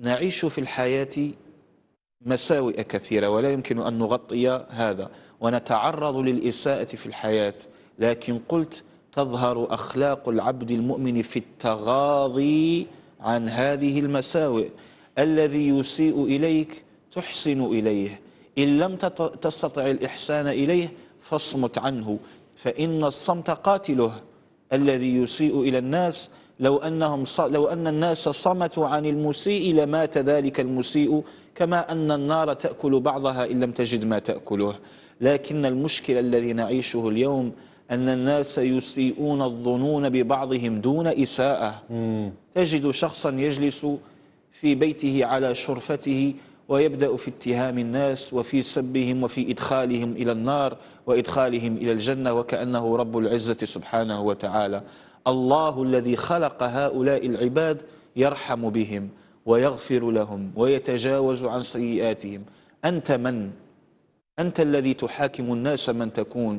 نعيش في الحياة مساوئ كثيرة ولا يمكن أن نغطي هذا ونتعرض للإساءة في الحياة لكن قلت تظهر أخلاق العبد المؤمن في التغاضي عن هذه المساوئ الذي يسيء إليك تحسن إليه إن لم تستطع الإحسان إليه فاصمت عنه فإن الصمت قاتله الذي يسيء إلى الناس لو أنهم لو أن الناس صمتوا عن المسيء لمات ذلك المسيء كما أن النار تأكل بعضها إن لم تجد ما تأكله لكن المشكل الذي نعيشه اليوم أن الناس يسيئون الظنون ببعضهم دون إساءة تجد شخصا يجلس في بيته على شرفته ويبدأ في اتهام الناس وفي سبهم وفي إدخالهم إلى النار وإدخالهم إلى الجنة وكأنه رب العزة سبحانه وتعالى الله الذي خلق هؤلاء العباد يرحم بهم ويغفر لهم ويتجاوز عن سيئاتهم أنت من؟ أنت الذي تحاكم الناس من تكون